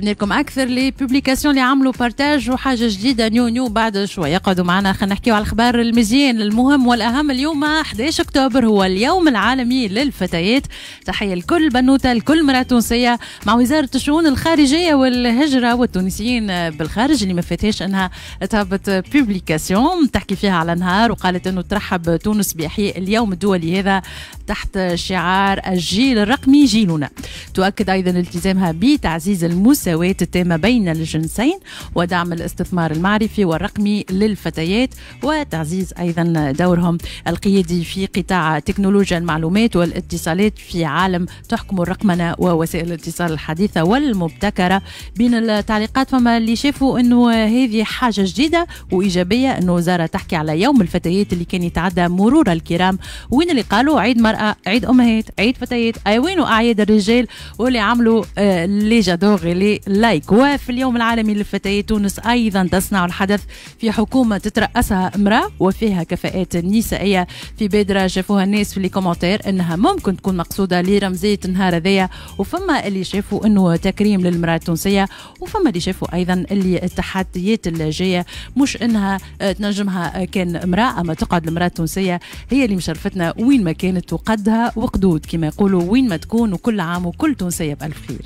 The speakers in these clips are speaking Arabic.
جبنا لكم اكثر لي بوبليكاسيون اللي عملوا بارتاج وحاجه جديده نيو نيو بعد شويه قعدوا معنا خلينا نحكيوا على الاخبار المزيان المهم والاهم اليوم 11 اكتوبر هو اليوم العالمي للفتيات تحيه لكل بنوته لكل مراه تونسيه مع وزاره الشؤون الخارجيه والهجره والتونسيين بالخارج اللي ما فاتهاش انها تهبط بوبليكاسيون تحكي فيها على نهار وقالت انه ترحب تونس باحياء اليوم الدولي هذا تحت شعار الجيل الرقمي جيلنا تؤكد ايضا التزامها بتعزيز المساواه المساواة التامة بين الجنسين ودعم الاستثمار المعرفي والرقمي للفتيات وتعزيز أيضا دورهم القيادي في قطاع تكنولوجيا المعلومات والاتصالات في عالم تحكم الرقمنة ووسائل الاتصال الحديثة والمبتكرة بين التعليقات فما اللي شافوا أنه هذه حاجة جديدة وإيجابية أنه وزارة تحكي على يوم الفتيات اللي كان يتعدى مرور الكرام وين اللي قالوا عيد مرأة عيد أمهات عيد فتيات أي وين أعياد الرجال واللي عملوا لي جادوغ اللي لايك وفي اليوم العالمي للفتيات تونس أيضا تصنع الحدث في حكومة تترأسها امرأة وفيها كفاءات نسائية في بادرة شافوها الناس في لي كومنتير أنها ممكن تكون مقصودة لرمزية النهار هذايا وفما اللي شافوا أنه تكريم للمرأة التونسية وفما اللي شافوا أيضا اللي التحديات اللي جاية مش أنها تنجمها كان امرأة أما تقعد المرأة التونسية هي اللي مشرفتنا وين ما كانت وقدها وقدود كما يقولوا وين ما تكون وكل عام وكل تونسية بألف خير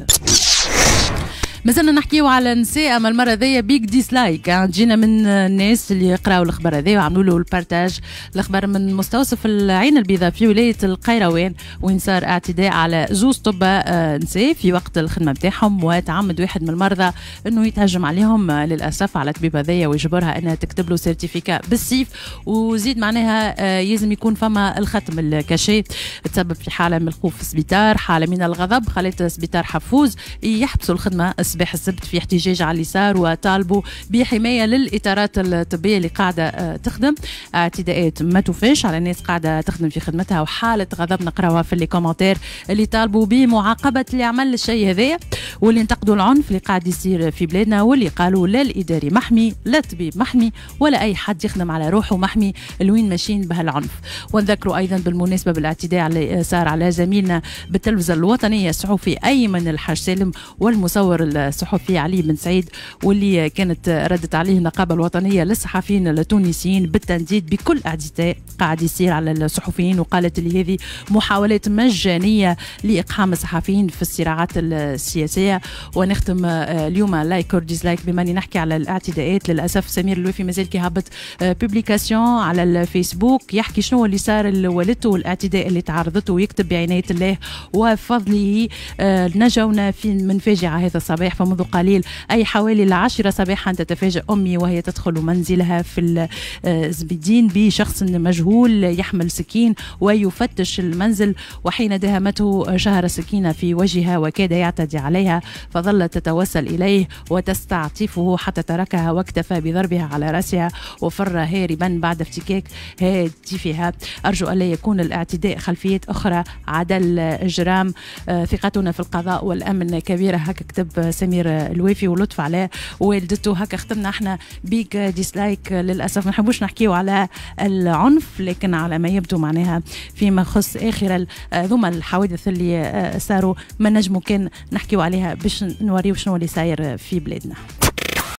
مازلنا نحكيو على نساء اما المره ذي بيك ديسلايك جينا من الناس اللي قراو الخبر هذا وعملوا له البارتاج الخبر من مستوصف العين البيضاء في ولايه القيروان وين صار اعتداء على زوز طباء آه، نساء في وقت الخدمه بتاعهم وتعمد واحد من المرضى انه يتهجم عليهم آه، للاسف على الطبيبه هذيا ويجبرها انها تكتب له سيرتيفيكا بالسيف وزيد معناها آه، يلزم يكون فما الختم الكاشي تسبب في حاله من الخوف في السبيطار حاله من الغضب خلت السبيطار حفوز يحبسوا الخدمه صباح السبت في احتجاج على اليسار وطالبوا بحماية للإطارات الطبية اللي قاعدة آه، تخدم اعتداءات ما توفاش على الناس قاعدة تخدم في خدمتها وحالة غضب نقراوها في لي كومنتير اللي طالبوا بمعاقبة اللي عمل الشيء هذايا واللي انتقدوا العنف اللي قاعد يصير في بلادنا واللي قالوا لا الإداري محمي لا الطبيب محمي ولا أي حد يخدم على روحه محمي لوين ماشيين بهالعنف ونذكروا أيضا بالمناسبة بالاعتداء اللي صار على زميلنا بالتلفزة الوطنية الصحفي أيمن الحاج سالم والمصور الصحفي علي بن سعيد واللي كانت ردت عليه النقابه الوطنيه للصحفيين التونسيين بالتنديد بكل اعتداء قاعد يصير على الصحفيين وقالت اللي هذه محاولات مجانيه لاقحام الصحفيين في الصراعات السياسيه ونختم آه، اليوم لايك اور ديسلايك بما نحكي على الاعتداءات للاسف سمير اللوفي مازال كي هبط بوبليكاسيون على الفيسبوك يحكي شنو اللي صار لوالدته والاعتداء اللي تعرضته ويكتب بعنايه الله وفضله آه، نجونا في من فاجعه هذا الصباح الصباح فمنذ قليل أي حوالي العاشرة صباحا تتفاجأ أمي وهي تدخل منزلها في الزبيدين آه، بشخص مجهول يحمل سكين ويفتش المنزل وحين دهمته شهر سكينه في وجهها وكاد يعتدي عليها فظلت تتوسل إليه وتستعطفه حتى تركها واكتفى بضربها على رأسها وفر هاربا بعد افتكاك هاتفها أرجو ألا يكون الاعتداء خلفيات أخرى عدا الإجرام آه، ثقتنا في القضاء والأمن كبيرة هكا كتب سمير الوافي ولطف على والدته هكا ختمنا احنا بيك ديسلايك للاسف ما نحبوش نحكيو على العنف لكن على ما يبدو معناها فيما يخص اخر ذوما الحوادث اللي آه، صاروا ما نجمو كان نحكيو عليها باش نوريو شنو اللي صاير في بلادنا